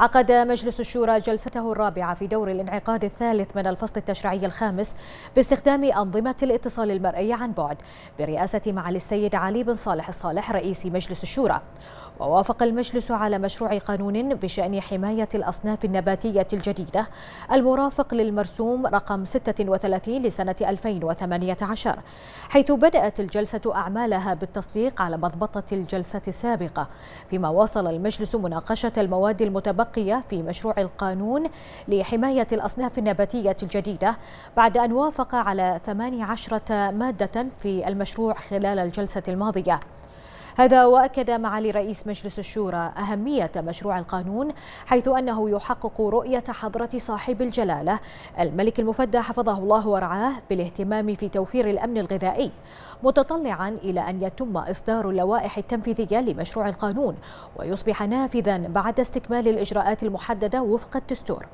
عقد مجلس الشورى جلسته الرابعة في دور الانعقاد الثالث من الفصل التشريعي الخامس باستخدام أنظمة الاتصال المرئي عن بعد برئاسة معالي السيد علي بن صالح الصالح رئيس مجلس الشورى ووافق المجلس على مشروع قانون بشأن حماية الأصناف النباتية الجديدة المرافق للمرسوم رقم 36 لسنة 2018 حيث بدأت الجلسة أعمالها بالتصديق على مضبطة الجلسة السابقة فيما واصل المجلس مناقشة المواد المتبقية الاتفاقية في مشروع القانون لحماية الأصناف النباتية الجديدة بعد أن وافق على 18 مادة في المشروع خلال الجلسة الماضية هذا وأكد معالي رئيس مجلس الشورى أهمية مشروع القانون حيث أنه يحقق رؤية حضرة صاحب الجلالة الملك المفدى حفظه الله ورعاه بالاهتمام في توفير الأمن الغذائي متطلعا إلى أن يتم إصدار اللوائح التنفيذية لمشروع القانون ويصبح نافذا بعد استكمال الإجراءات المحددة وفق الدستور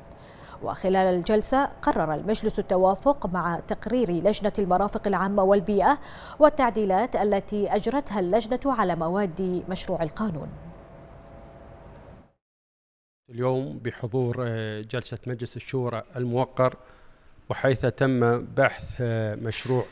وخلال الجلسة قرر المجلس التوافق مع تقرير لجنة المرافق العامة والبيئة والتعديلات التي أجرتها اللجنة على مواد مشروع القانون اليوم بحضور آه، جلسة مجلس الشورى الموقر وحيث تم بحث آه، مشروع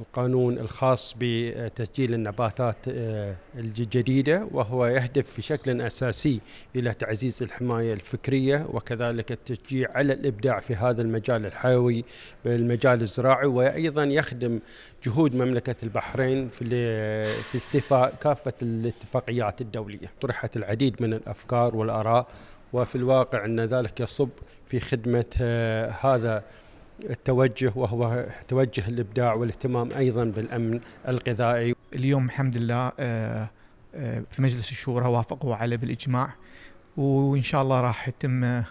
القانون الخاص بتسجيل النباتات آه، الجديدة وهو يهدف بشكل أساسي إلى تعزيز الحماية الفكرية وكذلك التشجيع على الإبداع في هذا المجال الحيوي بالمجال الزراعي وأيضا يخدم جهود مملكة البحرين في استيفاء كافة الاتفاقيات الدولية طرحت العديد من الأفكار والآراء وفي الواقع أن ذلك يصب في خدمة آه، هذا التوجه وهو توجه الابداع والاهتمام ايضا بالامن الغذائي. اليوم الحمد لله آه، آه، في مجلس الشورى وافقوا عليه بالاجماع وان شاء الله راح يتم آه،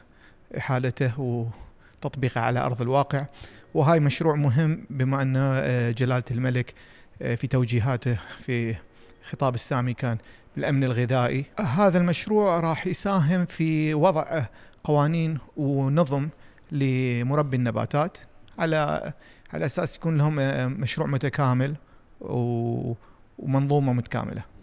احالته وتطبيقه على ارض الواقع وهاي مشروع مهم بما ان جلاله الملك في توجيهاته في خطاب السامي كان بالامن الغذائي هذا المشروع راح يساهم في وضع قوانين ونظم لمربي النباتات على على اساس يكون لهم مشروع متكامل ومنظومه متكامله